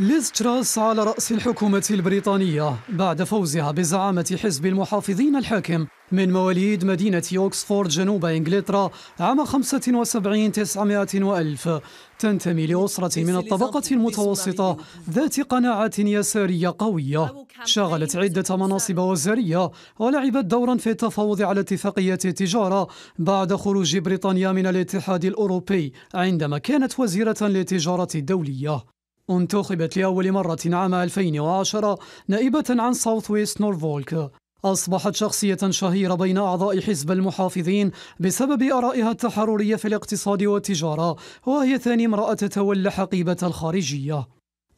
ليز تراس على رأس الحكومة البريطانية بعد فوزها بزعامة حزب المحافظين الحاكم من مواليد مدينة أوكسفورد جنوب إنجلترا عام 75 900 وألف تنتمي لأسرة من الطبقة المتوسطة ذات قناعة يسارية قوية شغلت عدة مناصب وزارية ولعبت دورا في التفاوض على اتفاقية التجارة بعد خروج بريطانيا من الاتحاد الأوروبي عندما كانت وزيرة للتجارة الدولية انتخبت لأول مرة عام 2010 نائبة عن ساوث ويست نورفولك أصبحت شخصية شهيرة بين أعضاء حزب المحافظين بسبب آرائها التحررية في الاقتصاد والتجارة وهي ثاني امرأة تتولى حقيبة الخارجية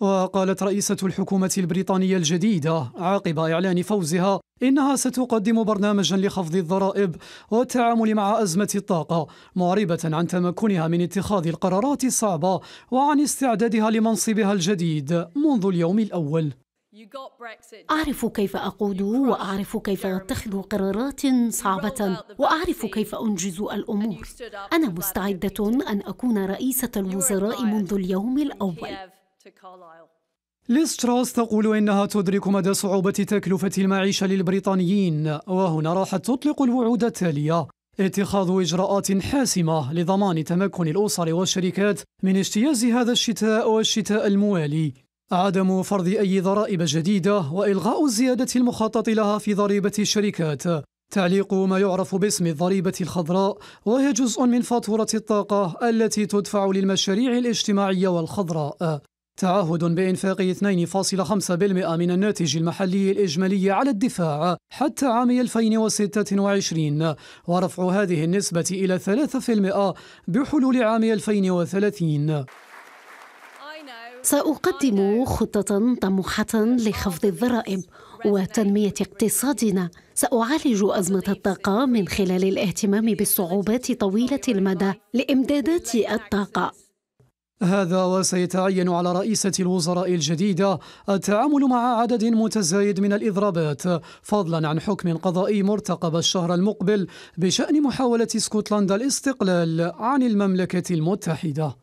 وقالت رئيسة الحكومة البريطانية الجديدة عقب إعلان فوزها إنها ستقدم برنامجا لخفض الضرائب والتعامل مع أزمة الطاقة معربة عن تمكنها من اتخاذ القرارات الصعبة وعن استعدادها لمنصبها الجديد منذ اليوم الأول أعرف كيف أقود وأعرف كيف أتخذ قرارات صعبة وأعرف كيف أنجز الأمور أنا مستعدة أن أكون رئيسة الوزراء منذ اليوم الأول ليز تراس تقول إنها تدرك مدى صعوبة تكلفة المعيشة للبريطانيين وهنا راحت تطلق الوعود التالية اتخاذ إجراءات حاسمة لضمان تمكن الأسر والشركات من اجتياز هذا الشتاء والشتاء الموالي عدم فرض أي ضرائب جديدة وإلغاء الزيادة المخطط لها في ضريبة الشركات تعليق ما يعرف باسم الضريبة الخضراء وهي جزء من فاتورة الطاقة التي تدفع للمشاريع الاجتماعية والخضراء تعهد بإنفاق 2.5% من الناتج المحلي الإجمالي على الدفاع حتى عام 2026 ورفع هذه النسبة إلى 3% بحلول عام 2030 سأقدم خطة طموحة لخفض الضرائب وتنمية اقتصادنا سأعالج أزمة الطاقة من خلال الاهتمام بالصعوبات طويلة المدى لإمدادات الطاقة هذا وسيتعين على رئيسة الوزراء الجديدة التعامل مع عدد متزايد من الإضرابات فضلا عن حكم قضائي مرتقب الشهر المقبل بشأن محاولة اسكتلندا الاستقلال عن المملكة المتحدة